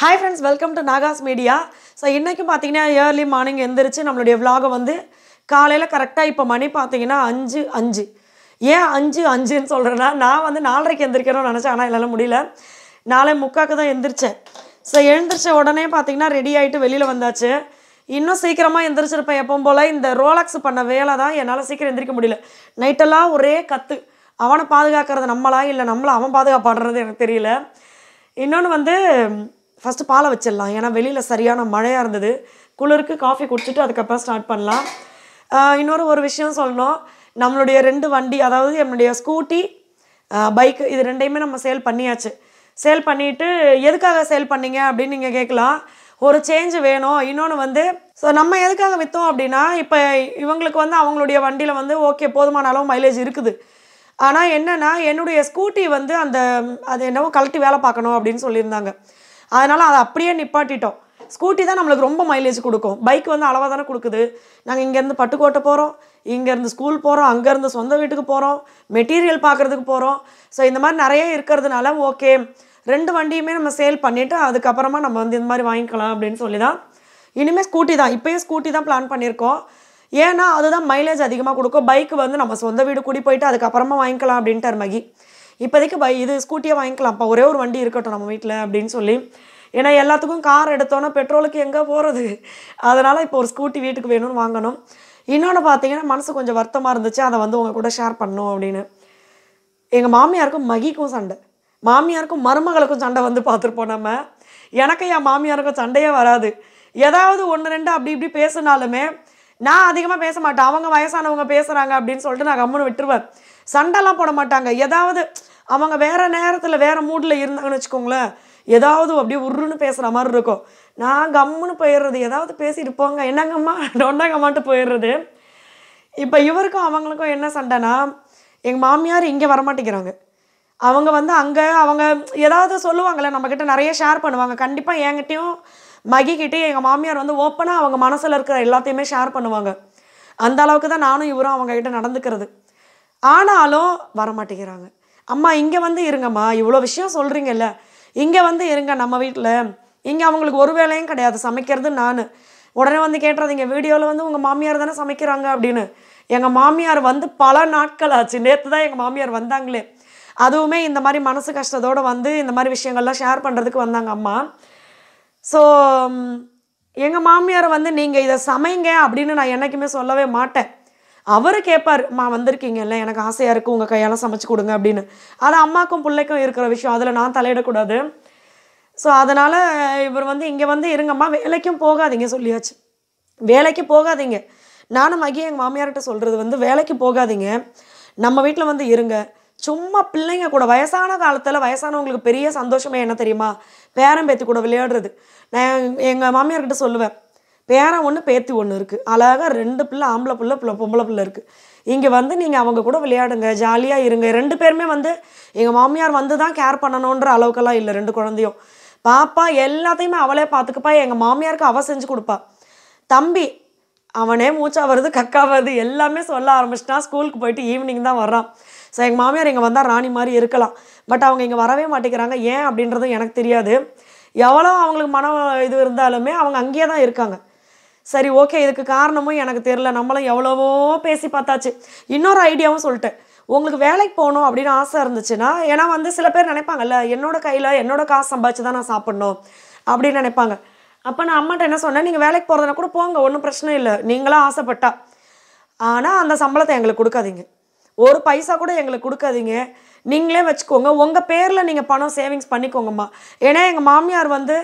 hi friends welcome to Nagas media so இன்றைக்கும் பார்த்தீங்கன்னா early morning எந்திரிச்சு நம்மளுடைய விலாகை வந்து காலையில் கரெக்டாக இப்போ மணி பார்த்தீங்கன்னா அஞ்சு அஞ்சு ஏன் அஞ்சு அஞ்சுன்னு சொல்கிறேன்னா நான் வந்து நாலரைக்கு எந்திரிக்கணும்னு நினச்சேன் ஆனால் என்னால் முடியல நாளை முக்காக்கு தான் எந்திரிச்சேன் ஸோ எழுந்திரிச்ச உடனே பார்த்தீங்கன்னா ரெடி ஆகிட்டு வெளியில் வந்தாச்சு இன்னும் சீக்கிரமாக எந்திரிச்சிருப்பேன் எப்பவும் போல் இந்த ரோலாக்ஸ் பண்ண வேலை தான் என்னால் சீக்கிரம் எந்திரிக்க முடியல நைட்டெல்லாம் ஒரே கற்று அவனை பாதுகாக்கிறது நம்மளா இல்லை நம்மளை அவன் பாதுகாப்பாடுறது எனக்கு தெரியல இன்னொன்று வந்து ஃபஸ்ட்டு பாலை வச்சிடலாம் ஏன்னா வெளியில் சரியான மழையாக இருந்தது குளிருக்கு காஃபி குடிச்சிட்டு அதுக்கப்புறம் ஸ்டார்ட் பண்ணலாம் இன்னொரு ஒரு விஷயம் சொல்லணும் நம்மளுடைய ரெண்டு வண்டி அதாவது என்னுடைய ஸ்கூட்டி பைக்கு இது ரெண்டையுமே நம்ம சேல் பண்ணியாச்சு சேல் பண்ணிவிட்டு எதுக்காக சேல் பண்ணீங்க அப்படின்னு நீங்கள் கேட்கலாம் ஒரு சேஞ்சு வேணும் இன்னொன்று வந்து ஸோ நம்ம எதுக்காக விற்றோம் அப்படின்னா இப்போ இவங்களுக்கு வந்து அவங்களுடைய வண்டியில் வந்து ஓகே போதுமான அளவு மைலேஜ் இருக்குது ஆனால் என்னென்னா என்னுடைய ஸ்கூட்டி வந்து அந்த அது என்னவோ கழட்டி வேலை பார்க்கணும் அப்படின்னு சொல்லியிருந்தாங்க அதனால் அதை அப்படியே நிப்பாட்டிட்டோம் ஸ்கூட்டி தான் நம்மளுக்கு ரொம்ப மைலேஜ் கொடுக்கும் பைக் வந்து அளவாக தானே கொடுக்குது நாங்கள் இங்கேருந்து பட்டுக்கோட்டை போகிறோம் இங்கேருந்து ஸ்கூல் போகிறோம் அங்கேருந்து சொந்த வீட்டுக்கு போகிறோம் மெட்டீரியல் பார்க்குறதுக்கு போகிறோம் ஸோ இந்த மாதிரி நிறைய இருக்கிறதுனால ஓகே ரெண்டு வண்டியுமே நம்ம சேல் பண்ணிவிட்டு அதுக்கப்புறமா நம்ம வந்து இந்த மாதிரி வாங்கிக்கலாம் அப்படின்னு சொல்லி தான் இனிமேல் ஸ்கூட்டி தான் இப்போயும் ஸ்கூட்டி தான் பிளான் பண்ணியிருக்கோம் ஏன்னா அதுதான் மைலேஜ் அதிகமாக கொடுக்கும் பைக் வந்து நம்ம சொந்த வீடு கூடி போயிட்டு அதுக்கப்புறமா வாங்கிக்கலாம் அப்படின்ட்டு மகி இப்போதைக்கு பை இது ஸ்கூட்டியே வாங்கிக்கலாம்ப்பா ஒரே ஒரு வண்டி இருக்கட்டும் நம்ம வீட்டில் அப்படின்னு சொல்லி ஏன்னா எல்லாத்துக்கும் கார் எடுத்தோன்னா பெட்ரோலுக்கு எங்கே போகிறது அதனால் இப்போ ஒரு ஸ்கூட்டி வீட்டுக்கு வேணும்னு வாங்கணும் இன்னொன்று பார்த்தீங்கன்னா மனசு கொஞ்சம் வருத்தமாக இருந்துச்சு அதை வந்து உங்கள் கூட ஷேர் பண்ணும் அப்படின்னு எங்கள் மாமியாருக்கும் மகிக்கும் சண்டை மாமியாருக்கும் மருமகளுக்கும் சண்டை வந்து பார்த்துருப்போம் நம்ம எனக்கும் என் மாமியாருக்கும் சண்டையே வராது ஏதாவது ஒன்று ரெண்டு அப்படி இப்படி பேசினாலுமே நான் அதிகமாக பேச மாட்டேன் அவங்க வயசானவங்க பேசுகிறாங்க அப்படின்னு சொல்லிட்டு நான் கம்முன்னு விட்டுருவேன் சண்டைலாம் போட மாட்டாங்க ஏதாவது அவங்க வேறு நேரத்தில் வேறு மூடில் இருந்தாங்கன்னு வச்சுக்கோங்களேன் ஏதாவது அப்படியே உருன்னு பேசுகிற மாதிரி இருக்கும் நான் கம்முன்னு போயிடுறது ஏதாவது பேசிட்டு போங்க என்னங்கம்மா டொண்டாங்கம்மான்ட்டு போயிடுறது இப்போ இவருக்கும் அவங்களுக்கும் என்ன சண்டைனா எங்கள் மாமியார் இங்கே வரமாட்டேங்கிறாங்க அவங்க வந்து அங்கே அவங்க ஏதாவது சொல்லுவாங்கள்ல நம்மக்கிட்ட நிறைய ஷேர் பண்ணுவாங்க கண்டிப்பாக என்கிட்டையும் மகிக்கிட்டேயும் எங்கள் மாமியார் வந்து ஓப்பனாக அவங்க மனசில் இருக்கிற எல்லாத்தையுமே ஷேர் பண்ணுவாங்க அந்த அளவுக்கு தான் நானும் இவரும் அவங்கக்கிட்ட நடந்துக்கிறது ஆனாலும் வரமாட்டேங்கிறாங்க அம்மா இங்கே வந்து இருங்கம்மா இவ்வளோ விஷயம் சொல்கிறீங்கல்ல இங்கே வந்து இருங்க நம்ம வீட்டில் இங்கே அவங்களுக்கு ஒரு வேலையும் கிடையாது சமைக்கிறது நான் உடனே வந்து இங்கே வீடியோவில் வந்து உங்கள் மாமியார் தானே சமைக்கிறாங்க அப்படின்னு எங்கள் மாமியார் வந்து பல நாட்கள் ஆச்சு நேற்று தான் எங்கள் மாமியார் வந்தாங்களே அதுவுமே இந்த மாதிரி மனசு கஷ்டத்தோடு வந்து இந்த மாதிரி விஷயங்கள்லாம் ஷேர் பண்ணுறதுக்கு வந்தாங்க அம்மா ஸோ எங்கள் மாமியார் வந்து நீங்கள் இதை சமைங்க அப்படின்னு நான் என்றைக்குமே சொல்லவே மாட்டேன் அவர் கேட்பார் அம்மா வந்திருக்கீங்கல்ல எனக்கு ஆசையாக இருக்குது உங்கள் கையால் சமைச்சு கொடுங்க அப்படின்னு அது அம்மாக்கும் பிள்ளைக்கும் இருக்கிற விஷயம் அதில் நான் தலையிடக்கூடாது ஸோ அதனால் இவர் வந்து இங்கே வந்து இருங்கம்மா வேலைக்கும் போகாதீங்க சொல்லியாச்சு வேலைக்கு போகாதீங்க நானும் மகி எங்கள் மாமியார்கிட்ட சொல்கிறது வந்து வேலைக்கு போகாதீங்க நம்ம வீட்டில் வந்து இருங்க சும்மா பிள்ளைங்க கூட வயசான காலத்தில் வயசானவங்களுக்கு பெரிய சந்தோஷமே என்ன தெரியுமா பேரம்பேத்தி கூட விளையாடுறது நான் எங்கள் மாமியார்கிட்ட சொல்லுவேன் பேரன் ஒன்று பேத்தி ஒன்று இருக்குது அழகாக ரெண்டு பிள்ளை ஆம்பளை பிள்ளை பிள்ளை பொம்பளை பிள்ளை இருக்குது இங்கே வந்து நீங்கள் அவங்க கூட விளையாடுங்க ஜாலியாக இருங்க ரெண்டு பேருமே வந்து எங்கள் மாமியார் வந்து தான் கேர் பண்ணணுன்ற அளவுக்கெல்லாம் இல்லை ரெண்டு குழந்தையும் பாப்பா எல்லாத்தையுமே அவளே பார்த்துக்குப்பா எங்கள் மாமியாருக்கு அவள் செஞ்சு கொடுப்பா தம்பி அவனே மூச்சா வருது கக்கா வருது எல்லாமே சொல்ல ஆரம்பிச்சிட்டான் ஸ்கூலுக்கு போயிட்டு ஈவினிங் தான் வர்றான் ஸோ எங்கள் மாமியார் இங்கே வந்தால் ராணி மாதிரி இருக்கலாம் பட் அவங்க இங்கே வரவே மாட்டேங்கிறாங்க ஏன் அப்படின்றதும் எனக்கு தெரியாது எவ்வளோ அவங்களுக்கு மன இது இருந்தாலுமே அவங்க அங்கேயே தான் இருக்காங்க சரி ஓகே இதுக்கு காரணமும் எனக்கு தெரில நம்மளும் எவ்வளவோ பேசி பார்த்தாச்சு இன்னொரு ஐடியாவும் சொல்லிட்டேன் உங்களுக்கு வேலைக்கு போகணும் அப்படின்னு ஆசை இருந்துச்சுன்னா ஏன்னா வந்து சில பேர் நினைப்பாங்கல்ல என்னோட கையில் என்னோட காசு சம்பாதிச்சு தான் நான் சாப்பிட்ணும் அப்படின்னு நினைப்பாங்க அப்போ நான் அம்மாட்ட என்ன சொன்னேன் நீங்கள் வேலைக்கு போகிறதுனா கூட போங்க ஒன்றும் பிரச்சனை இல்லை நீங்களாம் ஆசைப்பட்டா ஆனால் அந்த சம்பளத்தை எங்களுக்கு கொடுக்காதீங்க ஒரு பைசா கூட எங்களுக்கு கொடுக்காதீங்க நீங்களே வச்சுக்கோங்க உங்கள் பேரில் நீங்கள் பணம் சேவிங்ஸ் பண்ணிக்கோங்கம்மா ஏன்னா எங்கள் மாமியார் வந்து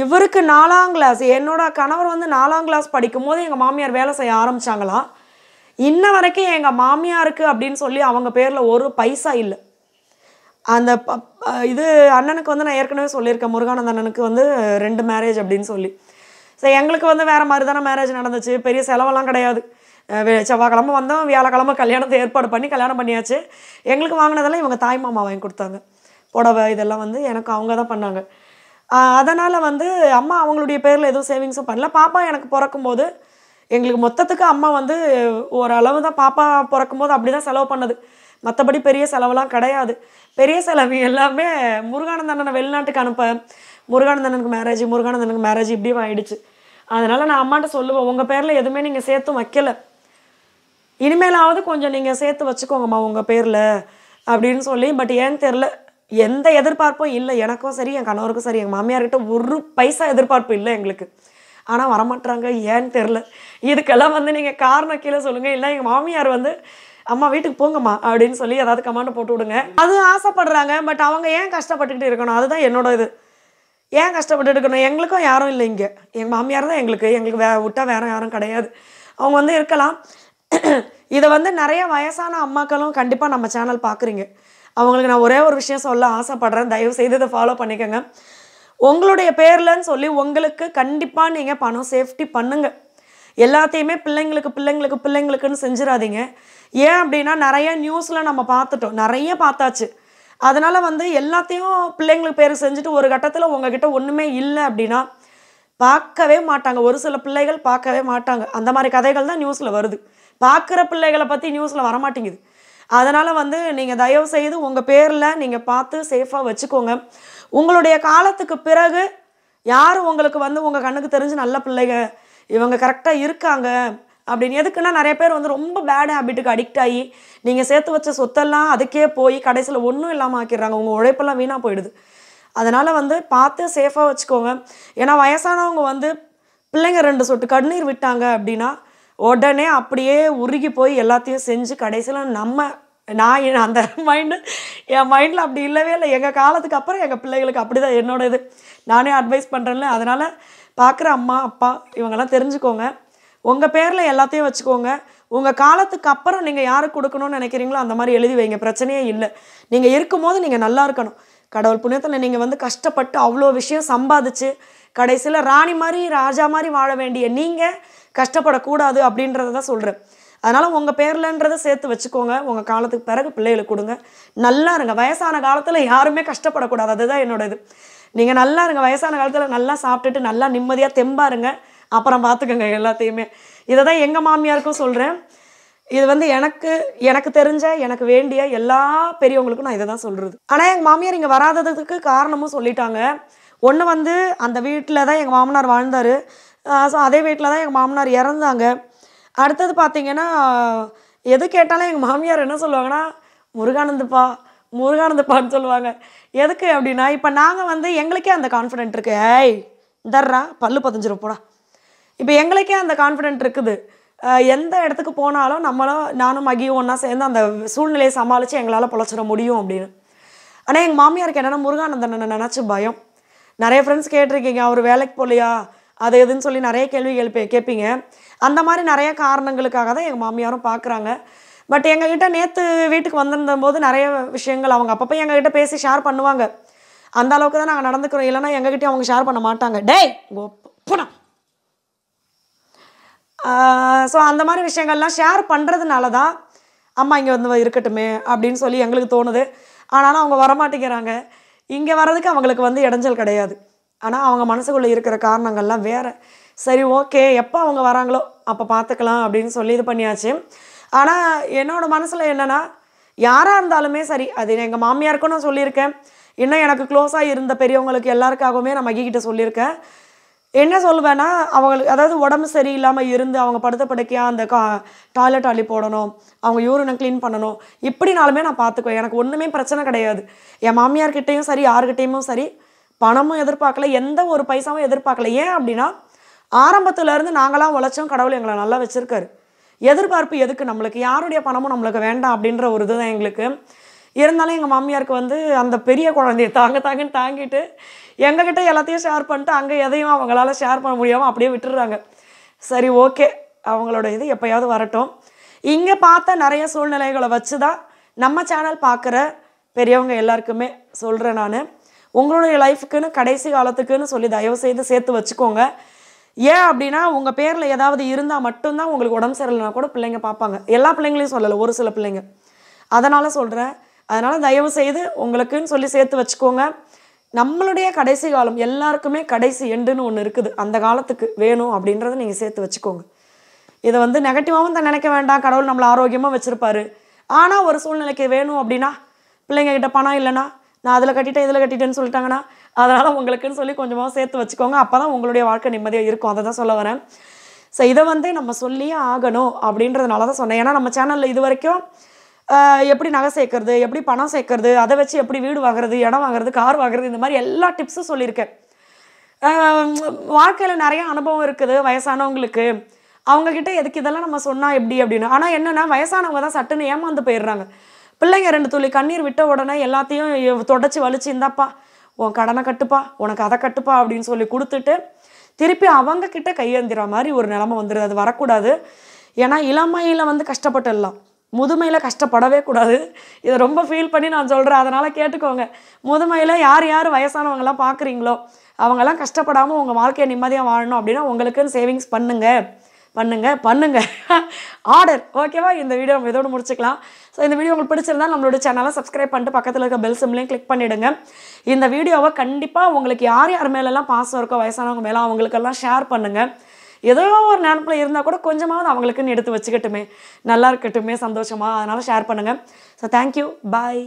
இவருக்கு நாலாம் கிளாஸ் என்னோட கணவர் வந்து நாலாம் கிளாஸ் படிக்கும் போது எங்கள் மாமியார் வேலை செய்ய ஆரம்பித்தாங்களாம் இன்ன வரைக்கும் எங்கள் மாமியாருக்கு அப்படின்னு சொல்லி அவங்க பேரில் ஒரு பைசா இல்லை அந்த இது அண்ணனுக்கு வந்து நான் ஏற்கனவே சொல்லியிருக்கேன் முருகானந்த அண்ணனுக்கு வந்து ரெண்டு மேரேஜ் அப்படின்னு சொல்லி ஸோ எங்களுக்கு வந்து வேறு மாதிரி தானே மேரேஜ் நடந்துச்சு பெரிய செலவெல்லாம் கிடையாது செவ்வாய்க்கிழமை வந்தோம் வியாழக்கிழமை கல்யாணத்தை ஏற்பாடு பண்ணி கல்யாணம் பண்ணியாச்சு எங்களுக்கு வாங்கினதெல்லாம் இவங்க தாய் மாமா வாங்கி கொடுத்தாங்க புடவை இதெல்லாம் வந்து எனக்கு அவங்க தான் பண்ணாங்க அதனால் வந்து அம்மா அவங்களுடைய பேரில் எதுவும் சேவிங்ஸும் பண்ணல பாப்பா எனக்கு பிறக்கும்போது எங்களுக்கு மொத்தத்துக்கு அம்மா வந்து ஓரளவு தான் பாப்பா பிறக்கும்போது அப்படி தான் செலவு பண்ணது மற்றபடி பெரிய செலவெல்லாம் கிடையாது பெரிய செலவு எல்லாமே முருகானந்தண்ணனை வெளிநாட்டுக்கு அனுப்ப முருகானந்தனுக்கு மேரேஜ் முருகானந்தனுக்கு மேரேஜ் இப்படியும் ஆகிடுச்சு அதனால் நான் அம்மாட்ட சொல்லுவேன் உங்கள் பேரில் எதுவுமே நீங்கள் சேர்த்து வைக்கலை இனிமேலாவது கொஞ்சம் நீங்கள் சேர்த்து வச்சுக்கோங்கம்மா உங்கள் பேரில் அப்படின்னு சொல்லி பட் ஏன்னு தெரில எந்த எதிர்பார்ப்பும் இல்லை எனக்கும் சரி என் கணவருக்கும் சரி எங்கள் மாமியார்கிட்ட ஒரு பைசா எதிர்பார்ப்பு இல்லை எங்களுக்கு ஆனால் வரமாட்டாங்க ஏன்னு தெரில இதுக்கெல்லாம் வந்து நீங்கள் காரணம் கீழே சொல்லுங்கள் இல்லை எங்கள் மாமியார் வந்து அம்மா வீட்டுக்கு போங்கம்மா அப்படின்னு சொல்லி ஏதாவது கமாண்ட் போட்டு விடுங்க அது ஆசைப்படுறாங்க பட் அவங்க ஏன் கஷ்டப்பட்டுக்கிட்டு இருக்கணும் அதுதான் என்னோட இது ஏன் கஷ்டப்பட்டு இருக்கணும் எங்களுக்கும் யாரும் இல்லை இங்கே எங்கள் மாமியார் தான் எங்களுக்கு எங்களுக்கு வே விட்டால் வேறு யாரும் கிடையாது அவங்க வந்து இருக்கலாம் இதை வந்து நிறைய வயசான அம்மாக்களும் கண்டிப்பாக நம்ம சேனல் பார்க்குறீங்க அவங்களுக்கு நான் ஒரே ஒரு விஷயம் சொல்ல ஆசைப்படுறேன் தயவு செய்து இதை ஃபாலோ பண்ணிக்கோங்க உங்களுடைய பேர்லன்னு சொல்லி உங்களுக்கு கண்டிப்பாக நீங்கள் பணம் சேஃப்டி பண்ணுங்கள் எல்லாத்தையுமே பிள்ளைங்களுக்கு பிள்ளைங்களுக்கு பிள்ளைங்களுக்குன்னு செஞ்சிடாதீங்க ஏன் அப்படின்னா நிறைய நியூஸில் நம்ம பார்த்துட்டோம் நிறைய பார்த்தாச்சு அதனால் வந்து எல்லாத்தையும் பிள்ளைங்களுக்கு பேர் செஞ்சுட்டு ஒரு கட்டத்தில் உங்ககிட்ட ஒன்றுமே இல்லை அப்படின்னா பார்க்கவே மாட்டாங்க ஒரு சில பிள்ளைகள் பார்க்கவே மாட்டாங்க அந்த மாதிரி கதைகள் தான் நியூஸில் வருது பார்க்குற பிள்ளைகளை பற்றி நியூஸில் வரமாட்டேங்குது அதனால் வந்து நீங்கள் தயவு செய்து உங்கள் பேரில் நீங்கள் பார்த்து சேஃபாக வச்சுக்கோங்க உங்களுடைய காலத்துக்கு பிறகு யார் உங்களுக்கு வந்து உங்கள் கண்ணுக்கு தெரிஞ்சு நல்ல பிள்ளைங்க இவங்க கரெக்டாக இருக்காங்க அப்படின்னு எதுக்குன்னா நிறைய பேர் வந்து ரொம்ப பேட் ஹேபிட்டுக்கு அடிக்ட் ஆகி நீங்கள் சேர்த்து வச்ச சொத்தெல்லாம் அதுக்கே போய் கடைசியில் ஒன்றும் இல்லாமல் ஆக்கிடுறாங்க உங்கள் உழைப்பெல்லாம் வீணாக போயிடுது அதனால் வந்து பார்த்து சேஃபாக வச்சுக்கோங்க ஏன்னா வயசானவங்க வந்து பிள்ளைங்க ரெண்டு சொட்டு கண்ணீர் விட்டாங்க அப்படின்னா உடனே அப்படியே உருகி போய் எல்லாத்தையும் செஞ்சு கடைசியில் நம்ம நான் அந்த மைண்டு என் மைண்டில் அப்படி இல்லவே இல்லை எங்கள் காலத்துக்கு அப்புறம் எங்கள் பிள்ளைகளுக்கு அப்படி தான் என்னோட இது நானே அட்வைஸ் பண்ணுறேன்ல அதனால் பார்க்குற அம்மா அப்பா இவங்கெல்லாம் தெரிஞ்சுக்கோங்க உங்கள் பேரில் எல்லாத்தையும் வச்சுக்கோங்க உங்கள் காலத்துக்கு அப்புறம் நீங்கள் யாருக்கு கொடுக்கணும்னு நினைக்கிறீங்களோ அந்த மாதிரி எழுதி வைங்க பிரச்சனையே இல்லை நீங்கள் இருக்கும்போது நீங்கள் நல்லா இருக்கணும் கடவுள் புண்ணியத்தில் நீங்கள் வந்து கஷ்டப்பட்டு அவ்வளோ விஷயம் சம்பாதிச்சு கடைசியில் ராணி மாதிரி ராஜா மாதிரி வாழ வேண்டிய நீங்கள் கஷ்டப்படக்கூடாது அப்படின்றத தான் சொல்கிறேன் அதனால் உங்கள் பேர்லன்றதை சேர்த்து வச்சுக்கோங்க உங்கள் காலத்துக்கு பிறகு பிள்ளைகளுக்கு கொடுங்க நல்லா இருங்க வயசான காலத்தில் யாருமே கஷ்டப்படக்கூடாது அதுதான் என்னோட இது நீங்கள் நல்லா இருங்க வயசான காலத்தில் நல்லா சாப்பிட்டுட்டு நல்லா நிம்மதியாக தெம்பாருங்க அப்புறம் பார்த்துக்கோங்க எல்லாத்தையுமே இதை தான் எங்கள் மாமியாருக்கும் சொல்கிறேன் இது வந்து எனக்கு எனக்கு தெரிஞ்ச எனக்கு வேண்டிய எல்லா பெரியவங்களுக்கும் நான் இதை தான் சொல்கிறது ஆனால் எங்கள் மாமியார் இங்கே வராததுக்கு காரணமும் சொல்லிட்டாங்க ஒன்று வந்து அந்த வீட்டில் தான் எங்கள் மாமனார் வாழ்ந்தார் ஸோ அதே வீட்டில் தான் எங்கள் மாமனார் இறந்தாங்க அடுத்தது பார்த்தீங்கன்னா எது கேட்டாலும் எங்கள் மாமியார் என்ன சொல்லுவாங்கன்னா முருகானந்தப்பா முருகானந்தப்பான்னு சொல்லுவாங்க எதுக்கு அப்படின்னா இப்போ நாங்கள் வந்து எங்களுக்கே அந்த கான்ஃபிடென்ட் இருக்குது ஏய் தர்றா பல்லு பதிஞ்சிரும் போடா இப்போ எங்களுக்கே அந்த கான்ஃபிடென்ட் இருக்குது எந்த இடத்துக்கு போனாலும் நம்மளும் நானும் மகியும் ஒன்றா சேர்ந்து அந்த சூழ்நிலையை சமாளித்து எங்களால் பொழைச்சிட முடியும் அப்படின்னு ஆனால் எங்கள் மாமியாருக்கு என்னென்னா முருகானந்தன் நினச்சி பயம் நிறைய ஃப்ரெண்ட்ஸ் கேட்டிருக்கீங்க அவர் வேலைக்கு போகலையா அது எதுன்னு சொல்லி நிறைய கேள்வி கேள்வி கேட்பீங்க அந்த மாதிரி நிறைய காரணங்களுக்காக தான் எங்கள் மாமியாரும் பார்க்குறாங்க பட் எங்ககிட்ட நேற்று வீட்டுக்கு வந்திருந்தபோது நிறைய விஷயங்கள் அவங்க அப்பப்போ எங்ககிட்ட பேசி ஷேர் பண்ணுவாங்க அந்த அளவுக்கு தான் நாங்கள் நடந்துக்கிறோம் இல்லைனா எங்ககிட்டயும் அவங்க ஷேர் பண்ண மாட்டாங்க டேய் ஒப்புனா ஸோ அந்த மாதிரி விஷயங்கள்லாம் ஷேர் பண்ணுறதுனால தான் அம்மா இங்கே வந்து இருக்கட்டுமே அப்படின்னு சொல்லி எங்களுக்கு தோணுது ஆனாலும் அவங்க வரமாட்டேங்கிறாங்க இங்கே வர்றதுக்கு அவங்களுக்கு வந்து இடைஞ்சல் கிடையாது ஆனால் அவங்க மனசுக்குள்ளே இருக்கிற காரணங்கள்லாம் வேறு சரி ஓகே எப்போ அவங்க வராங்களோ அப்போ பார்த்துக்கலாம் அப்படின்னு சொல்லி இது பண்ணியாச்சு ஆனால் என்னோடய மனசில் என்னென்னா யாராக இருந்தாலுமே சரி அது எங்கள் மாமியாருக்கும் நான் சொல்லியிருக்கேன் இன்னும் எனக்கு க்ளோஸாக இருந்த பெரியவங்களுக்கு எல்லாருக்காகவுமே நான் மகிக்கிட்ட சொல்லியிருக்கேன் என்ன சொல்லுவேன்னா அவங்களுக்கு அதாவது உடம்பு சரியில்லாமல் இருந்து அவங்க படுத்த படுக்கையாக அந்த கா டாய்லெட் அள்ளி போடணும் அவங்க யூரினை க்ளீன் பண்ணணும் இப்படினாலுமே நான் பார்த்துக்குவேன் எனக்கு ஒன்றுமே பிரச்சனை கிடையாது என் மாமியார்கிட்டேயும் சரி யாருக்கிட்டேயுமே சரி பணமும் எதிர்பார்க்கல எந்த ஒரு பைசாவும் எதிர்பார்க்கல ஏன் அப்படின்னா ஆரம்பத்துலேருந்து நாங்களாம் உழைச்சோம் கடவுள் எங்களை நல்லா வச்சுருக்காரு எதிர்பார்ப்பு எதுக்கு நம்மளுக்கு யாருடைய பணமும் நம்மளுக்கு வேண்டாம் அப்படின்ற ஒரு இதுதான் எங்களுக்கு இருந்தாலும் எங்கள் மாமியாருக்கு வந்து அந்த பெரிய குழந்தைய தாங்க தாங்கன்னு தாங்கிட்டு எங்ககிட்ட எல்லாத்தையும் ஷேர் பண்ணிட்டு அங்கே எதையும் அவங்களால ஷேர் பண்ண முடியாமல் அப்படியே விட்டுடுறாங்க சரி ஓகே அவங்களோட இது எப்போயாவது வரட்டும் இங்கே பார்த்த நிறைய சூழ்நிலைகளை வச்சு தான் நம்ம சேனல் பார்க்குற பெரியவங்க எல்லாருக்குமே சொல்கிறேன் நான் உங்களுடைய லைஃபுக்குன்னு கடைசி காலத்துக்குன்னு சொல்லி தயவு செய்து சேர்த்து வச்சுக்கோங்க ஏன் அப்படின்னா உங்கள் பேரில் ஏதாவது இருந்தால் மட்டும்தான் உங்களுக்கு உடம்பு சரியில்லைனா கூட பிள்ளைங்க பார்ப்பாங்க எல்லா பிள்ளைங்களையும் சொல்லலை ஒரு சில பிள்ளைங்க அதனால் சொல்கிறேன் அதனால் தயவு செய்து உங்களுக்குன்னு சொல்லி சேர்த்து வச்சுக்கோங்க நம்மளுடைய கடைசி காலம் எல்லாருக்குமே கடைசி எண்டுன்னு ஒன்று இருக்குது அந்த காலத்துக்கு வேணும் அப்படின்றத நீங்கள் சேர்த்து வச்சுக்கோங்க இதை வந்து நெகட்டிவாகவும் தான் நினைக்க வேண்டாம் கடவுள் நம்மளை ஆரோக்கியமாக வச்சுருப்பாரு ஆனால் ஒரு சூழ்நிலைக்கு வேணும் அப்படின்னா பிள்ளைங்கக்கிட்ட பணம் இல்லைனா நான் அதில் கட்டிட்டேன் இதில் கட்டிட்டேன்னு சொல்லிட்டாங்கன்னா அதனால் உங்களுக்குன்னு சொல்லி கொஞ்சமாக சேர்த்து வச்சுக்கோங்க அப்போ தான் உங்களுடைய வாழ்க்கை நிம்மதியாக இருக்கும் அதை தான் சொல்ல வரேன் ஸோ இதை வந்து நம்ம சொல்லியே ஆகணும் அப்படின்றதுனால தான் சொன்னேன் ஏன்னா நம்ம சேனலில் இது வரைக்கும் எப்படி நகை சேர்க்கறது எப்படி பணம் சேர்க்கறது அதை வச்சு எப்படி வீடு வாங்குறது இடம் வாங்குறது கார் வாங்குறது இந்த மாதிரி எல்லா டிப்ஸும் சொல்லியிருக்கேன் வாழ்க்கையில் நிறைய அனுபவம் இருக்குது வயசானவங்களுக்கு அவங்கக்கிட்ட எதுக்கு இதெல்லாம் நம்ம சொன்னால் எப்படி அப்படின்னு ஆனால் என்னென்னா வயசானவங்க தான் சட்டுன்னு ஏமாந்து போயிடுறாங்க பிள்ளைங்க ரெண்டு துளி கண்ணீர் விட்ட உடனே எல்லாத்தையும் தொடச்சி வலிச்சு இந்தாப்பா உன் கடனை கட்டுப்பா உனக்கு அதை கட்டுப்பா அப்படின்னு சொல்லி கொடுத்துட்டு திருப்பி அவங்க கிட்ட கையெழுந்திர மாதிரி ஒரு நிலைமை வந்துடுது அது வரக்கூடாது ஏன்னா இளமையில் வந்து கஷ்டப்பட்டுடலாம் முதுமையில் கஷ்டப்படவே கூடாது இதை ரொம்ப ஃபீல் பண்ணி நான் சொல்கிறேன் அதனால் கேட்டுக்கோங்க முதுமையில் யார் யார் வயசானவங்களாம் பார்க்குறீங்களோ அவங்கெல்லாம் கஷ்டப்படாமல் உங்கள் வாழ்க்கையை நிம்மதியாக வாழணும் அப்படின்னா உங்களுக்குன்னு சேவிங்ஸ் பண்ணுங்கள் பண்ணுங்கள் பண்ணுங்கள் ஆர்டர் ஓகேவா இந்த வீடியோ நம்ம இதோடு முடிச்சுக்கலாம் ஸோ இந்த வீடியோ உங்களுக்கு பிடிச்சிருந்தா நம்மளோட சேனலை சப்ஸ்கிரைப் பண்ணிட்டு பக்கத்தில் இருக்க பெல் சிம்லையும் கிளிக் பண்ணிவிடுங்க இந்த வீடியோவை கண்டிப்பாக உங்களுக்கு யார் யார் மேலெல்லாம் பாசம் இருக்கோ வயசானவங்க மேலே அவங்களுக்கெல்லாம் ஷேர் பண்ணுங்கள் ஏதோ ஒரு நினப்பில் இருந்தால் கூட கொஞ்சமாவது அவங்களுக்குன்னு எடுத்து வச்சுக்கட்டுமே நல்லா இருக்கட்டுமே சந்தோஷமாக அதனால் ஷேர் பண்ணுங்கள் ஸோ தேங்க்யூ பாய்